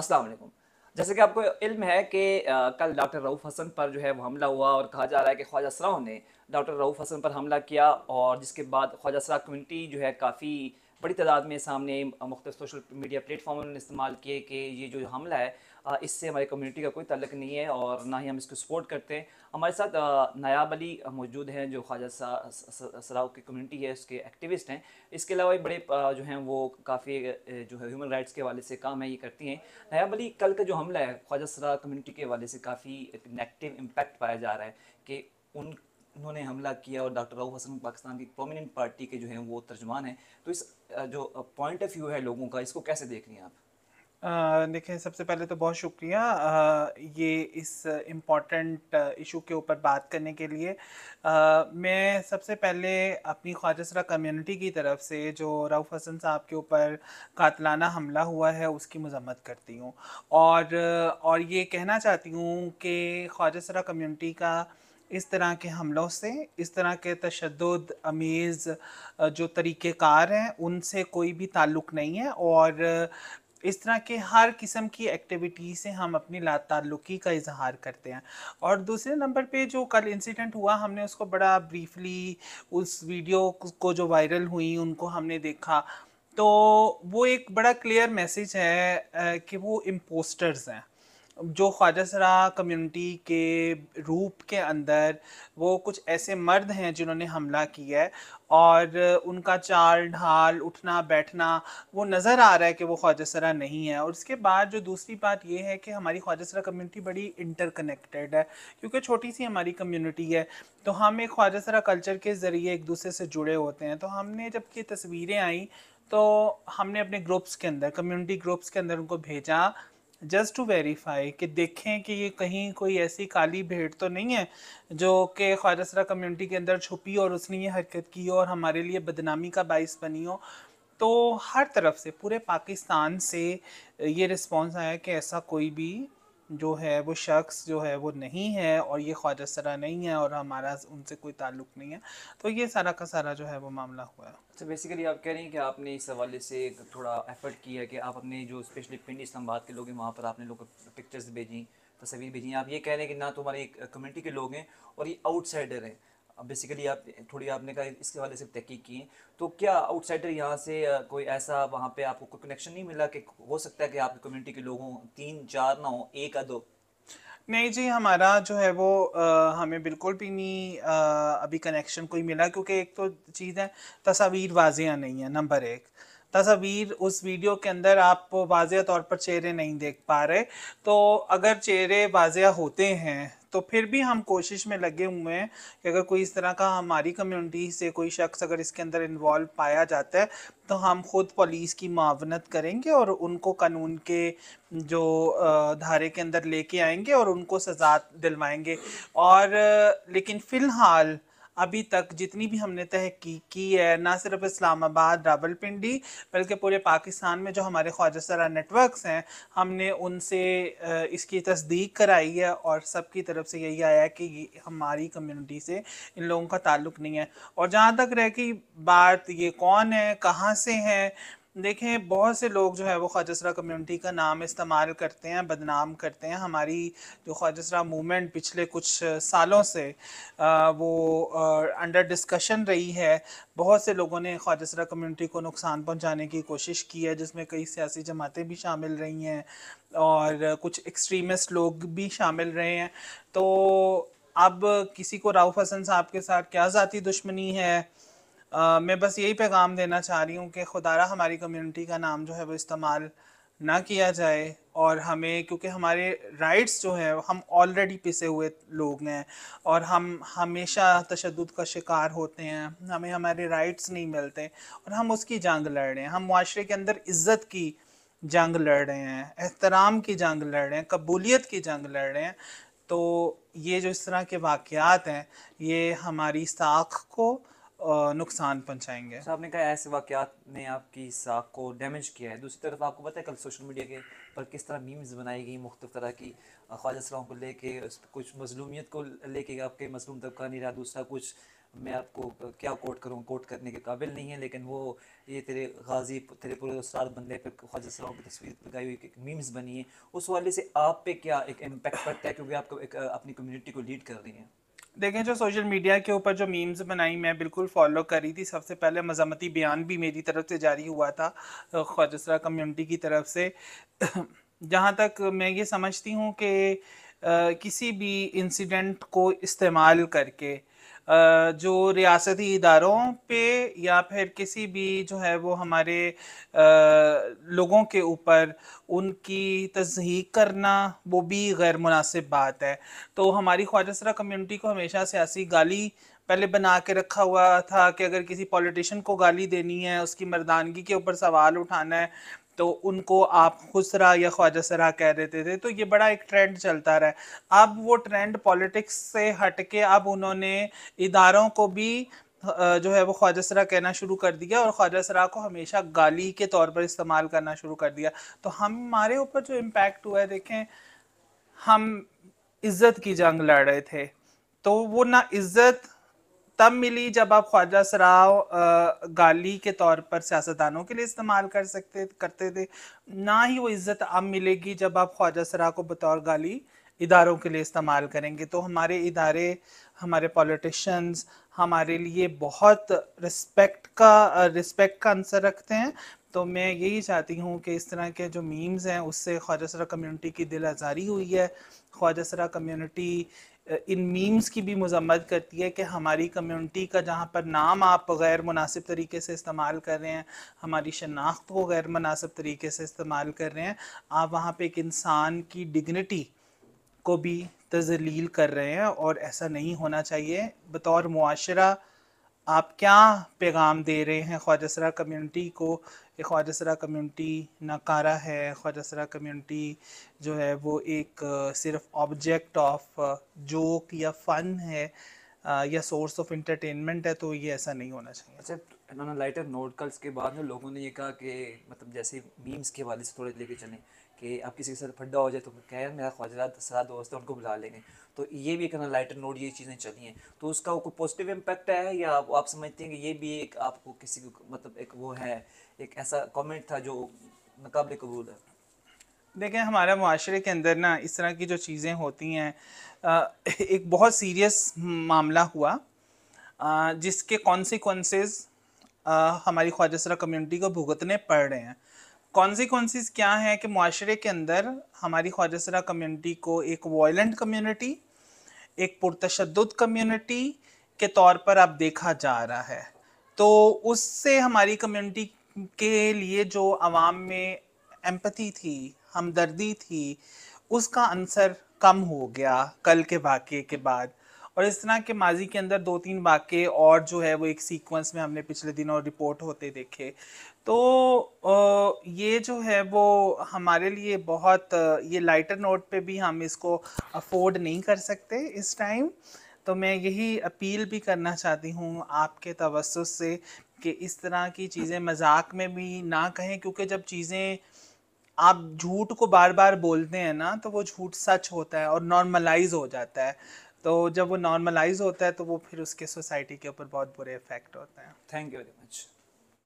अस्सलाम वालेकुम जैसे कि आपको इल्म है कि कल डॉक्टर रऊफ़ हसन पर जो है वो हमला हुआ और कहा जा रहा है कि ख्वाजा असरा ने डॉक्टर रऊफ़ हसन पर हमला किया और जिसके बाद ख्वाजा सरा कम्यूनिटी जो है काफ़ी बड़ी तादाद में सामने मुख्त सोशल मीडिया प्लेटफॉर्म ने इस्तेमाल किए कि ये जो हमला है इससे हमारी कम्युनिटी का कोई तलक नहीं है और ना ही हम इसको सपोर्ट करते हैं हमारे साथ नायाब अली मौजूद हैं जो ख्वाजा सराव की कम्युनिटी है उसके एक्टिविस्ट हैं इसके अलावा बड़े जो हैं वो काफ़ी जो है ह्यूमन राइट्स के वाले से काम है ये करती हैं नायाब अली कल का जो हमला है ख्वाजा सरा कम्युनिटी के वाले से काफ़ी नेगेटिव इम्पैक्ट पाया जा रहा है कि उन उन्होंने हमला किया और डॉक्टर राहू हसन पाकिस्तान की प्रोमिनेंट पार्टी के जो हैं वो तर्जमान हैं तो इस जो पॉइंट ऑफ व्यू है लोगों का इसको कैसे देख रही हैं आप देखें सबसे पहले तो बहुत शुक्रिया ये इस इम्पॉर्टेंट इशू के ऊपर बात करने के लिए मैं सबसे पहले अपनी ख्वाजसरा कम्युनिटी की तरफ से जो रऊफ़ हसन साहब के ऊपर कातलाना हमला हुआ है उसकी मजम्मत करती हूँ और और ये कहना चाहती हूँ कि ख्वाजसरा कम्युनिटी का इस तरह के हमलों से इस तरह के तशद अमेज़ जो तरीक़ेकार हैं उनसे कोई भी ताल्लुक़ नहीं है और इस तरह के हर किस्म की एक्टिविटी से हम अपनी तल्लुक़ी का इजहार करते हैं और दूसरे नंबर पे जो कल इंसिडेंट हुआ हमने उसको बड़ा ब्रीफली उस वीडियो को जो वायरल हुई उनको हमने देखा तो वो एक बड़ा क्लियर मैसेज है कि वो इम्पोस्टर्स हैं जो ख्वाजा सरा कम्युनिटी के रूप के अंदर वो कुछ ऐसे मर्द हैं जिन्होंने हमला किया है और उनका चाल ढाल उठना बैठना वो नज़र आ रहा है कि वो ख्वाजा सरा नहीं है और इसके बाद जो दूसरी बात ये है कि हमारी ख्वाजा सरा कम्युनिटी बड़ी इंटरकनेक्टेड है क्योंकि छोटी सी हमारी कम्युनिटी है तो हम एक ख्वाजा सरा कल्चर के ज़रिए एक दूसरे से जुड़े होते हैं तो हमने जब ये तस्वीरें आई तो हमने अपने ग्रुप्स के अंदर कम्युनिटी ग्रुप्स के अंदर उनको भेजा जस्ट टू वेरीफाई कि देखें कि ये कहीं कोई ऐसी काली भेंट तो नहीं है जो कि ख्वाजरा कम्युनिटी के अंदर छुपी और उसने ये हरकत की हो और हमारे लिए बदनामी का बायस बनी हो तो हर तरफ से पूरे पाकिस्तान से ये रिस्पॉन्स आया कि ऐसा कोई भी जो है वो शख्स जो है वो नहीं है और ये सरा नहीं है और हमारा उनसे कोई ताल्लुक नहीं है तो ये सारा का सारा जो है वो मामला हुआ है अच्छा बेसिकली आप कह रही हैं कि आपने इस हवाले से थोड़ा एफर्ट किया कि आप अपने जो स्पेशली पिंड इस्लामाबाद के लोग हैं वहाँ पर आपने लोग पिक्चर्स भेजी तस्वीर भेजी आप ये कह रहे हैं कि ना तो हमारे एक कम्युनिटी के लोग हैं और ये आउटसाइडर हैं बेसिकली आप थोड़ी आपने कहा इसके हवाले से तहकीक की तो क्या आउटसाइडर यहाँ से कोई ऐसा वहाँ पे आपको कोई कनेक्शन नहीं मिला कि हो सकता है कि आपकी कम्युनिटी के लोगों तीन चार ना हो एक दो नहीं जी हमारा जो है वो आ, हमें बिल्कुल भी नहीं आ, अभी कनेक्शन कोई मिला क्योंकि एक तो चीज़ है तस्वीर वाजिया नहीं है नंबर एक तस्वीर उस वीडियो के अंदर आप वाजिया तौर पर चेहरे नहीं देख पा रहे तो अगर चेहरे वाजिया होते हैं तो फिर भी हम कोशिश में लगे हुए हैं कि अगर कोई इस तरह का हमारी कम्युनिटी से कोई शख्स अगर इसके अंदर इन्वॉल्व पाया जाता है तो हम खुद पुलिस की मावनत करेंगे और उनको कानून के जो धारे के अंदर लेके आएंगे और उनको सजा दिलवाएंगे और लेकिन फ़िलहाल अभी तक जितनी भी हमने तहकीक की है ना सिर्फ इस्लामाबाद रावलपिंडी बल्कि पूरे पाकिस्तान में जो हमारे ख्वाजा सरा नेटवर्कस हैं हमने उनसे इसकी तस्दीक कराई है और सबकी तरफ से यही आया है कि हमारी कम्यूनिटी से इन लोगों का ताल्लुक नहीं है और जहाँ तक रह कि बात ये कौन है कहाँ से हैं देखें बहुत से लोग जो है वो ख्वाजसरा कम्युनिटी का नाम इस्तेमाल करते हैं बदनाम करते हैं हमारी जो ख्वाजसरा मूवमेंट पिछले कुछ सालों से आ, वो आ, अंडर डिस्कशन रही है बहुत से लोगों ने ख्वाजसरा कम्युनिटी को नुकसान पहुंचाने की कोशिश की है जिसमें कई सियासी जमातें भी शामिल रही हैं और कुछ एक्सट्रीमिस्ट लोग भी शामिल रहे हैं तो अब किसी को राउफ हसन साहब के साथ क्या ज़ाती दुश्मनी है मैं बस यही पैगाम देना चाह रही हूँ कि खुदारा हमारी कम्युनिटी का नाम जो है वो इस्तेमाल ना किया जाए और हमें क्योंकि हमारे राइट्स जो है हम ऑलरेडी पिसे हुए लोग हैं और हम हमेशा तशद का शिकार होते हैं हमें हमारे राइट्स नहीं मिलते और हम उसकी जंग लड़ रहे हैं हम माशरे के अंदर इज़्ज़त की जंग लड़ रहे हैं एहतराम की जंग लड़ रहे हैं कबूलियत की जंग लड़ रहे हैं तो ये जो इस तरह के वाक़ हैं ये हमारी साख को नुकसान पहुंचाएंगे साहब ने कहा ऐसे वाक़ात ने आपकी साख को डैमेज किया है दूसरी तरफ आपको पता है कल सोशल मीडिया के पर किस तरह मीम्स बनाई गई मुख्त तरह की ख्वाजा सलाम को लेके कुछ मजलूमियत को लेके आपके मजलूम तबका नहीं रहा दूसरा कुछ मैं आपको क्या कोट करूँ कोट करने के काबिल नहीं है लेकिन वो ये तेरे गाजी तेरे पूरे उस्ताद बंदे पे ख्वाजा सलाम की तस्वीर लगाई हुई मीम्स बनी है उस वाले से आप पे क्या एक इम्पेक्ट पड़ता है क्योंकि आपको एक अपनी कम्युनिटी को लीड कर रही हैं देखें जो सोशल मीडिया के ऊपर जो मीम्स बनाई मैं बिल्कुल फॉलो करी थी सबसे पहले मजम्मती बयान भी मेरी तरफ से जारी हुआ था खजसरा कम्युनिटी की तरफ से जहाँ तक मैं ये समझती हूँ कि किसी भी इंसिडेंट को इस्तेमाल करके जो रियासती इदारों पे या फिर किसी भी जो है वो हमारे लोगों के ऊपर उनकी तजहीक करना वो भी गैर मुनासिब बात है तो हमारी ख्वाजा कम्यूनिटी को हमेशा सियासी गाली पहले बना के रखा हुआ था कि अगर किसी पॉलिटिशियन को गाली देनी है उसकी मर्दानगी के ऊपर सवाल उठाना है तो उनको आप खुसरा या ख्वाजा सरा कह देते थे तो ये बड़ा एक ट्रेंड चलता रहा अब वो ट्रेंड पॉलिटिक्स से हट के अब उन्होंने इदारों को भी जो है वो ख्वाजा सरा कहना शुरू कर दिया और ख्वाजा सरा को हमेशा गाली के तौर पर इस्तेमाल करना शुरू कर दिया तो हमारे ऊपर जो इम्पैक्ट हुआ है देखें हम इज़्ज़त की जंग लड़ रहे थे तो वो ना इज़्ज़त तब मिली जब आप ख्वाजा सराव गाली के तौर पर सियासतदानों के लिए इस्तेमाल कर सकते करते थे ना ही वो इज्जत अब मिलेगी जब आप ख्वाजा सराव को बतौर गाली इदारों के लिए इस्तेमाल करेंगे तो हमारे इदारे हमारे पॉलिटिशन्स हमारे लिए बहुत रिस्पेक्ट का रिस्पेक्ट का आंसर रखते हैं तो मैं यही चाहती हूँ कि इस तरह के जो मीम्स हैं उससे ख्वाजा कम्युनिटी की दिल आज़ारी हुई है ख्वाजा कम्युनिटी इन मीम्स की भी मजम्मत करती है कि हमारी कम्युनिटी का जहाँ पर नाम आप गैर मुनासिब तरीके से इस्तेमाल कर रहे हैं हमारी शनाख्त को गैर मुनासिब तरीके से इस्तेमाल कर रहे हैं आप वहाँ पर एक इंसान की डिग्निटी को भी तजलील कर रहे हैं और ऐसा नहीं होना चाहिए बतौर मुआरा आप क्या पैगाम दे रहे हैं ख्वाजा कम्युनिटी को सरा कम्यूनिटी नाकारा है ख्वाजा सरा कम्यूनिटी जो है वो एक सिर्फ ऑब्जेक्ट ऑफ जोक या फ़न है या सोर्स ऑफ इंटरटेनमेंट है तो ये ऐसा नहीं होना चाहिए अच्छा इन्होंने लाइटर नोट कल्स के बाद में लोगों ने ये कहा कि मतलब जैसे मीम्स के वाले से थोड़े लेके चलें कि आप किसी के साथ फड्डा हो जाए तो कह रहे मेरा ख्वाजा सरा दोस्त है उनको बुला लेंगे तो ये भी एक ना लाइटर नोट ये चीज़ें चली हैं तो उसका कोई पॉजिटिव इम्पैक्ट है या आप समझते हैं कि ये भी एक आपको किसी को मतलब एक वो है एक ऐसा कमेंट था जो नकाबले कबूल है देखें हमारे माशरे के अंदर ना इस तरह की जो चीज़ें होती हैं एक बहुत सीरियस मामला हुआ जिसके कॉन्सिक्वेंसेस हमारी ख्वाजा कम्युनिटी को भुगतने पड़ रहे हैं कॉन्सिक्वेंसेस क्या हैं कि माशरे के अंदर हमारी ख्वाजा कम्युनिटी को एक वॉयलेंट कम्युनिटी एक पुरतशद कम्युनिटी के तौर पर अब देखा जा रहा है तो उससे हमारी कम्युनिटी के लिए जो आवाम में एम्पति थी हमदर्दी थी उसका आंसर कम हो गया कल के वाक़े के बाद और इस तरह के माजी के अंदर दो तीन वाक़े और जो है वो एक सीक्वेंस में हमने पिछले दिनों रिपोर्ट होते देखे तो ये जो है वो हमारे लिए बहुत ये लाइटर नोट पे भी हम इसको अफोर्ड नहीं कर सकते इस टाइम तो मैं यही अपील भी करना चाहती हूँ आपके तवसुस से कि इस तरह की चीज़ें मजाक में भी ना कहें क्योंकि जब चीज़ें आप झूठ को बार बार बोलते हैं ना तो वो झूठ सच होता है और नॉर्मलाइज हो जाता है तो जब वो नॉर्मलाइज होता है तो वो फिर उसके सोसाइटी के ऊपर बहुत बुरे इफेक्ट होते हैं थैंक यू वेरी मच